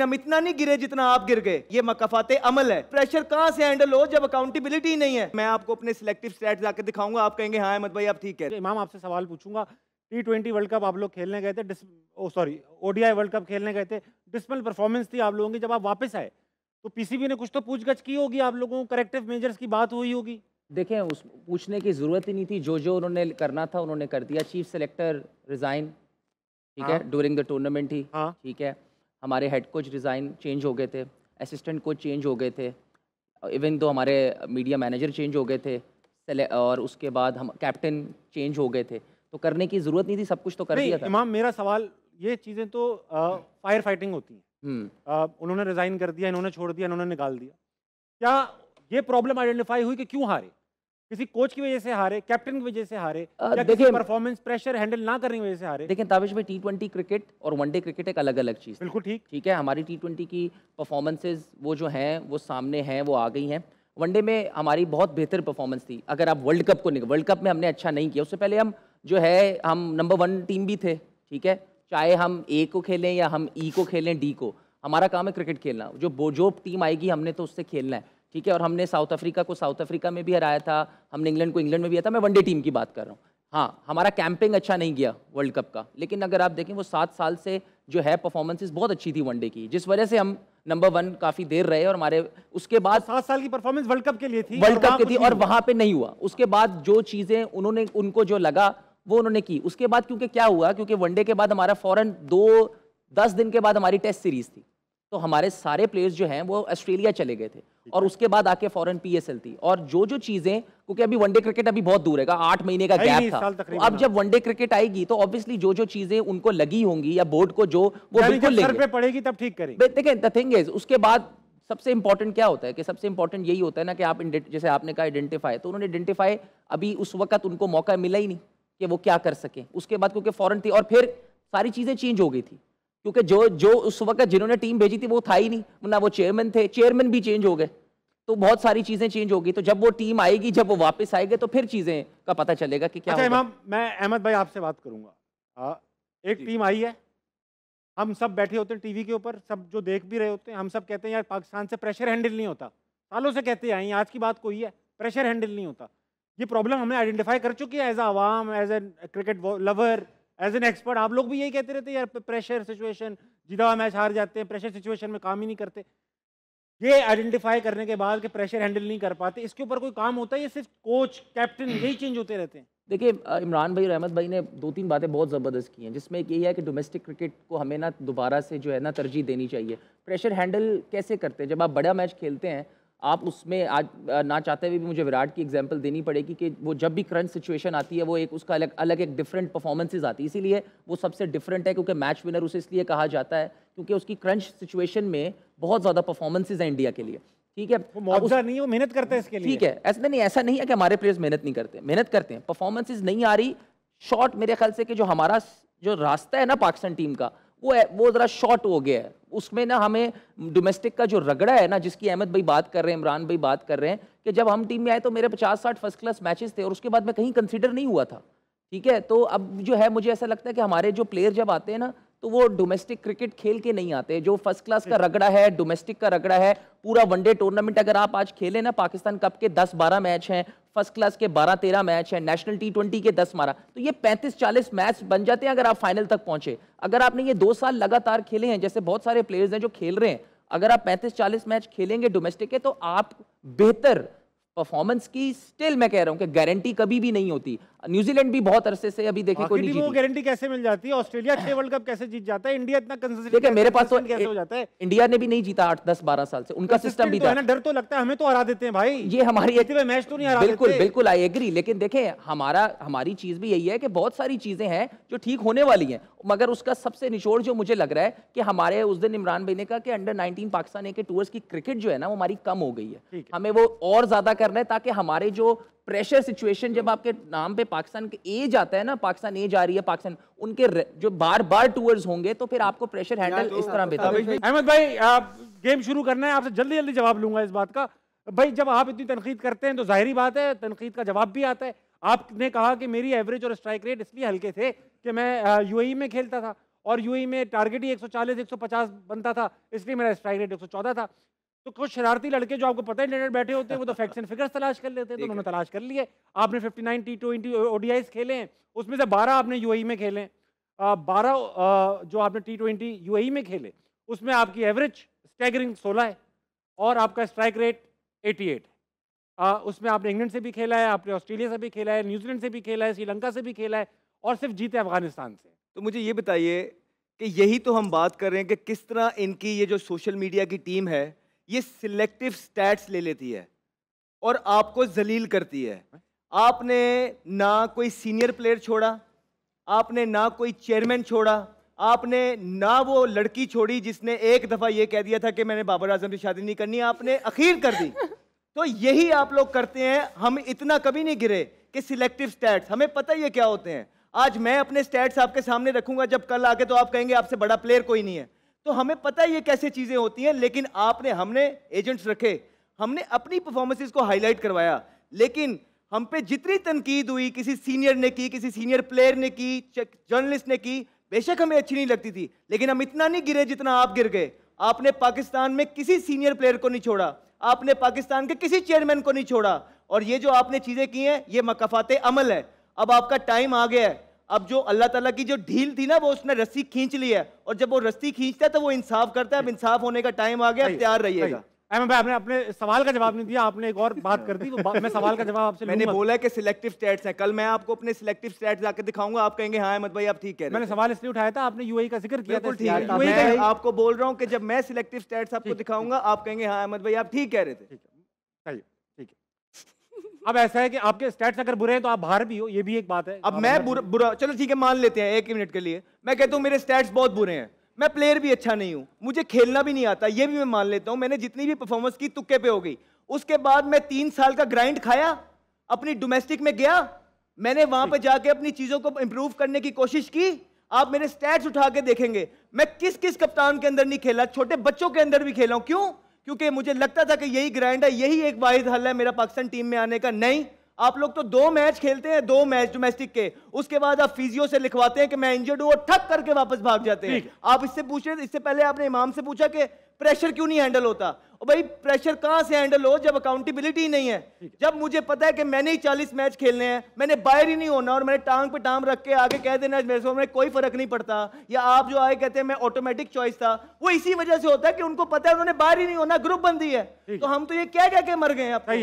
हम इतना नहीं गिरे जितना आप गिर गए ये मकफाते अमल है प्रेशर कहाँ से हैंडल हो जब अकाउंटेबिलिटी नहीं है मैं आपको अपने सिलेक्टिव स्टैट्स लाकर दिखाऊंगा आप कहेंगे हाँ अहमद भाई आप ठीक है तो इमाम आपसे सवाल पूछूंगा टी ट्वेंटी वर्ल्ड कप आप लोग खेलने गए थे oh sorry ODI world cup खेलने गए थे डिस्मल परफॉर्मेंस थी आप लोगों की जब आप वापस आए तो पीसीबी ने कुछ तो पूछगछ की होगी आप लोगों को करेक्टिव मेजर्स की बात हुई होगी देखें उस पूछने की ज़रूरत ही नहीं थी जो जो उन्होंने करना था उन्होंने कर दिया चीफ सेलेक्टर रिज़ाइन ठीक है ड्यूरिंग द टूर्नामेंट ही हाँ। ठीक है हमारे हेड कोच रिज़ाइन चेंज हो गए थे असिस्टेंट कोच चेंज हो गए थे इवन तो हमारे मीडिया मैनेजर चेंज हो गए थे और उसके बाद हम कैप्टन चेंज हो गए थे तो करने की ज़रूरत नहीं थी सब कुछ तो कर दिया था इमाम मेरा सवाल ये चीज़ें तो फायर फाइटिंग होती हैं हम्म। उन्होंने रिज़ाइन कर दिया इन्होंने छोड़ दिया इन्होंने निकाल दिया क्या ये प्रॉब्लम आइडेंटिफाई हुई कि क्यों हारे किसी कोच की वजह से हारे कैप्टन की वजह से हारे देखिए परफॉर्मेंस प्रेशर हैंडल ना करने की वजह से हारे देखिए ताबिश भाई टी ट्वेंटी क्रिकेट और वनडे क्रिकेट एक अलग अलग चीज़ बिल्कुल ठीक ठीक है हमारी टी ट्वेंटी की परफॉर्मेंसेज वो जो हैं वो सामने हैं वो आ गई हैं वनडे में हमारी बहुत बेहतर परफॉर्मेंस थी अगर आप वर्ल्ड कप को निकल वर्ल्ड कप में हमने अच्छा नहीं किया उससे पहले हम जो है हम नंबर वन टीम भी थे ठीक है चाहे हम ए को खेलें या हम ई e को खेलें डी को हमारा काम है क्रिकेट खेलना जो जो टीम आएगी हमने तो उससे खेलना है ठीक है और हमने साउथ अफ्रीका को साउथ अफ्रीका में भी हराया था हमने इंग्लैंड को इंग्लैंड में भी हराया था मैं वनडे टीम की बात कर रहा हूँ हाँ हमारा कैंपिंग अच्छा नहीं गया वर्ल्ड कप का लेकिन अगर आप देखें वो सात साल से जो है परफॉर्मेंसेस बहुत अच्छी थी वनडे की जिस वजह से हम नंबर वन काफी देर रहे और हमारे उसके बाद तो सात साल की परफॉर्मेंस वर्ल्ड कप के लिए थी वर्ल्ड कप की थी और वहां पे नहीं हुआ उसके बाद जो चीजें उन्होंने उनको जो लगा वो उन्होंने की उसके बाद क्योंकि क्या हुआ क्योंकि वनडे के बाद हमारा फॉरन दो दस दिन के बाद हमारी टेस्ट सीरीज थी तो हमारे सारे प्लेयर्स जो हैं वो ऑस्ट्रेलिया चले गए थे और उसके बाद आके फॉरन पीएसएल थी और जो जो चीजें क्योंकि अभी वनडे क्रिकेट अभी बहुत दूर है आठ महीने का गैप था तो अब जब वनडे क्रिकेट आएगी तो ऑब्वियसली जो जो चीजें उनको लगी होंगी या बोर्ड को जो वो बिल्कुल पड़ेगी तब ठीक करें देखें द थिंग इज उसके बाद सबसे इंपॉर्टेंट क्या होता है कि सबसे इंपॉर्टेंट यही होता है ना कि आप जैसे आपने कहा आइडेंटिफाई तो उन्होंने आइडेंटिफाई अभी उस वक्त उनको मौका मिला ही नहीं कि वो क्या कर सके उसके बाद क्योंकि फॉरन थी और फिर सारी चीज़ें चेंज हो गई थी क्योंकि जो जो उस वक्त जिन्होंने टीम भेजी थी वो था ही नहीं ना वो चेयरमैन थे चेयरमैन भी चेंज हो गए तो बहुत सारी चीज़ें चेंज होगी तो जब वो टीम आएगी जब वो वापस आएगी तो फिर चीज़ें का पता चलेगा कि क्या अच्छा मैं अहमद भाई आपसे बात करूंगा एक टीम आई है हम सब बैठे होते हैं टीवी के ऊपर सब जो देख भी रहे होते हैं हम सब कहते हैं यार पाकिस्तान से प्रेशर हैंडल नहीं होता सालों से कहते आए आज की बात कोई है प्रेशर हैंडल नहीं होता ये प्रॉब्लम हमने आइडेंटिफाई कर चुकी है एज अ आवाम as a cricket lover as an expert आप लोग भी यही कहते रहते यार प्रेशर सिचुएशन जीता हुआ मैच हार जाते हैं प्रेशर सिचुएशन में काम ही नहीं करते ये आइडेंटिफाई करने के बाद कि प्रेशर हैंडल नहीं कर पाते इसके ऊपर कोई काम होता है या सिर्फ कोच कैप्टन यही चेंज होते रहते हैं देखिए इमरान भाई और अहमद भाई ने दो तीन बातें बहुत ज़बरदस्त की हैं जिसमें एक यही है कि डोमेस्टिक क्रिकेट को हमें ना दोबारा से जो है ना तरजीह देनी चाहिए प्रेशर हैंडल कैसे करते हैं जब आप बड़ा मैच खेलते हैं आप उसमें आज ना चाहते हुए भी मुझे विराट की एग्जांपल देनी पड़ेगी कि वो जब भी करंट सिचुएशन आती है वो एक उसका अलग अलग एक डिफरेंट परफॉर्मेंसेज आती है इसीलिए वो सबसे डिफरेंट है क्योंकि मैच विनर उसे इसलिए कहा जाता है क्योंकि उसकी क्रंच सिचुएशन में बहुत ज़्यादा परफॉर्मेंसेज हैं इंडिया के लिए ठीक है वो उस... नहीं वो मेहनत करते हैं इसके लिए ठीक है ऐसा नहीं ऐसा नहीं है कि हमारे प्लेयर्स मेहनत नहीं करते मेहनत करते हैं परफॉर्मेंसेज नहीं आ रही शॉर्ट मेरे ख्याल से कि जो हमारा जो रास्ता है ना पाकिस्तान टीम का वो वो ज़रा शॉर्ट हो गया है उसमें ना हमें डोमेस्टिक का जो रगड़ा है ना जिसकी अहमद भाई बात कर रहे हैं इमरान भाई बात कर रहे हैं कि जब हम टीम में आए तो मेरे पचास साठ फर्स्ट क्लास मैचेस थे और उसके बाद मैं कहीं कंसिडर नहीं हुआ था ठीक है तो अब जो है मुझे ऐसा लगता है कि हमारे जो प्लेयर जब आते हैं ना तो वो डोमेस्टिक क्रिकेट खेल के नहीं आते जो फर्स्ट क्लास का रगड़ा है डोमेस्टिक का रगड़ा है पूरा वनडे टूर्नामेंट अगर आप आज खेले ना पाकिस्तान कप के 10-12 मैच हैं फर्स्ट क्लास के 12-13 मैच है नेशनल टी के 10 मारा तो ये 35-40 मैच बन जाते हैं अगर आप फाइनल तक पहुंचे अगर आपने ये दो साल लगातार खेले हैं जैसे बहुत सारे प्लेयर्स हैं जो खेल रहे हैं अगर आप 35-40 मैच खेलेंगे डोमेस्टिक के तो आप बेहतर परफॉर्मेंस की स्टिल मैं कह रहा हूँ कि गारंटी कभी भी नहीं होती न्यूजीलैंड भी बहुत अरसे से अभी देखे कोई नहीं गारंटी कैसे मिल जाती है ऑस्ट्रेलिया छह वर्ल्ड कप कैसे जीत जाता है इंडिया इतना देखिए मेरे पास तो कैसे हो जाता है इंडिया ने भी नहीं जीता आठ दस बारह साल से उनका सिस्टम भी तो था डर तो लगता है हमें तो हरा देते हैं भाई ये हमारी मैच तो नहीं हरा बिल्कुल बिल्कुल आई एग्री लेकिन देखे हमारा हमारी चीज भी यही है कि बहुत सारी चीजें हैं जो ठीक होने वाली है मगर उसका सबसे निचोड़ जो मुझे लग रहा है कि हमारे उस दिन इमरान भाई ने कहा कि अंडर 19 पाकिस्तान के टूर्स की क्रिकेट जो है ना वो हमारी कम हो गई है हमें वो और ज्यादा करना है ताकि हमारे जो प्रेशर सिचुएशन जब आपके नाम पे पाकिस्तान के एज आता है ना पाकिस्तान ए जा रही है पाकिस्तान उनके जो बार बार टूर्स होंगे तो फिर आपको प्रेशर हैंडल तो इस तरह बेहतर अहमद भाई आप गेम शुरू करना है आपसे जल्दी जल्दी जवाब लूंगा इस बात का भाई जब आप इतनी तनकीद करते हैं तो जाहरी बात है तनकीद का जवाब भी आता है आपने कहा कि मेरी एवरेज और स्ट्राइक रेट इसलिए हल्के थे कि मैं यूएई e में खेलता था और यूएई e में टारगेट ही 140 150 बनता था इसलिए मेरा स्ट्राइक रेट 114 था तो कुछ शरारती लड़के जो आपको पता ही इंटरनेट बैठे होते हैं वो तो फैक्ट्स एंड फिगर्स तलाश कर लेते हैं तो उन्होंने तलाश कर लिए आपने fifty nine T twenty ODIs खेले हैं उसमें से बारह आपने यू e में खेले बारह जो आपने टी ट्वेंटी यूएई में खेले उसमें आपकी एवरेज स्टैगरिंग सोलह है और आपका स्ट्राइक रेट एटी एट है उसमें आपने इंग्लैंड से भी खेला है आपने ऑस्ट्रेलिया से भी खेला है न्यूजीलैंड से भी खेला है श्रीलंका से भी खेला है और सिर्फ जीते अफगानिस्तान से तो मुझे ये बताइए कि यही तो हम बात कर रहे हैं कि किस तरह इनकी ये जो सोशल मीडिया की टीम है ये सिलेक्टिव स्टैट्स ले लेती है और आपको जलील करती है आपने ना कोई सीनियर प्लेयर छोड़ा आपने ना कोई चेयरमैन छोड़ा आपने ना वो लड़की छोड़ी जिसने एक दफ़ा ये कह दिया था कि मैंने बाबर आजम से शादी नहीं करनी आपने अखीर कर दी तो यही आप लोग करते हैं हम इतना कभी नहीं गिरे कि सिलेक्टिव स्टैट्स हमें पता ही है क्या होते हैं आज मैं अपने स्टैट्स आपके सामने रखूंगा जब कल आके तो आप कहेंगे आपसे बड़ा प्लेयर कोई नहीं है तो हमें पता है ये कैसे चीज़ें होती हैं लेकिन आपने हमने एजेंट्स रखे हमने अपनी परफॉर्मेंसेज को हाईलाइट करवाया लेकिन हम पे जितनी तनकीद हुई किसी सीनियर ने की किसी सीनियर प्लेयर ने की जर्नलिस्ट ने की बेशक हमें अच्छी नहीं लगती थी लेकिन हम इतना नहीं गिरे जितना आप गिर गए आपने पाकिस्तान में किसी सीनियर प्लेयर को नहीं छोड़ा आपने पाकिस्तान के किसी चेयरमैन को नहीं छोड़ा और ये जो आपने चीज़ें की हैं ये मकफात अमल है अब आपका टाइम आ गया है अब जो अल्लाह ताला की जो ढील थी ना वो उसने रस्सी खींच ली है और जब वो रस्सी खींचता है तो वो इंसाफ करता है अब इंसाफ होने का टाइम आ गया तैयार रहिएगा अहमद भाई आपने अपने सवाल का जवाब नहीं दिया आपने एक और बात कर दी वो मैं सवाल का जवाब आपसे मैंने बोला कि सिलेक्टिव स्टेट्स हैं कल मैं आपको अपने सिलेक्टिव स्टेट्स लाकर दिखाऊंगा आप कहेंगे हाँ अहमद भाई आप ठीक है मैंने सवाल इसलिए उठाया था आपने यूएई का जिक्र किया था ठीक मैं आपको बोल रहा हूँ कि जब मैं सिलेक्टिव स्टेट्स आपको दिखाऊंगा आप कहेंगे हाँ अहमद भाई आप ठीक कह रहे थे ठीक है अब ऐसा है कि आपके स्टेट्स अगर बुरे हैं तो आप बाहर भी हो ये भी एक बात है अब मैं बुरा, बुरा चलो ठीक है मान लेते हैं एक मिनट के लिए मैं कहता हूँ मेरे स्टेट्स बहुत बुरे हैं मैं प्लेयर भी अच्छा नहीं हूँ मुझे खेलना भी नहीं आता ये भी मैं मान लेता हूँ मैंने जितनी भी परफॉर्मेंस की तुक्के पे हो गई उसके बाद मैं तीन साल का ग्राइंड खाया अपनी डोमेस्टिक में गया मैंने वहां पर जाके अपनी चीजों को इंप्रूव करने की कोशिश की आप मेरे स्टैट्स उठा के देखेंगे मैं किस किस कप्तान के अंदर नहीं खेला छोटे बच्चों के अंदर भी खेला हूं क्यों क्योंकि मुझे लगता था कि यही ग्राइंड है यही एक वाइज हल है मेरा पाकिस्तान टीम में आने का नहीं आप लोग तो दो मैच खेलते हैं दो मैच डोमेस्टिक के उसके बाद आप फिजियो से लिखवाते हैं कि मैं इंजर्ड हूँ और ठक करके वापस भाग जाते हैं आप इससे पूछे इससे पहले आपने इमाम से पूछा कि प्रेशर क्यों नहीं हैंडल होता और भाई प्रेशर कहाँ से हैंडल हो जब अकाउंटेबिलिटी नहीं है जब मुझे पता है कि मैंने ही चालीस मैच खेलने हैं मैंने बाहर ही नहीं होना और मैंने टांग पे टांग रख के आगे कह देना मेरे से कोई फर्क नहीं पड़ता या आप जो आए कहते हैं मैं ऑटोमेटिक चॉइस था वो इसी वजह से होता है कि उनको पता है उन्होंने बाहर ही नहीं होना ग्रुप बंदी है तो हम तो ये क्या कह के मर गए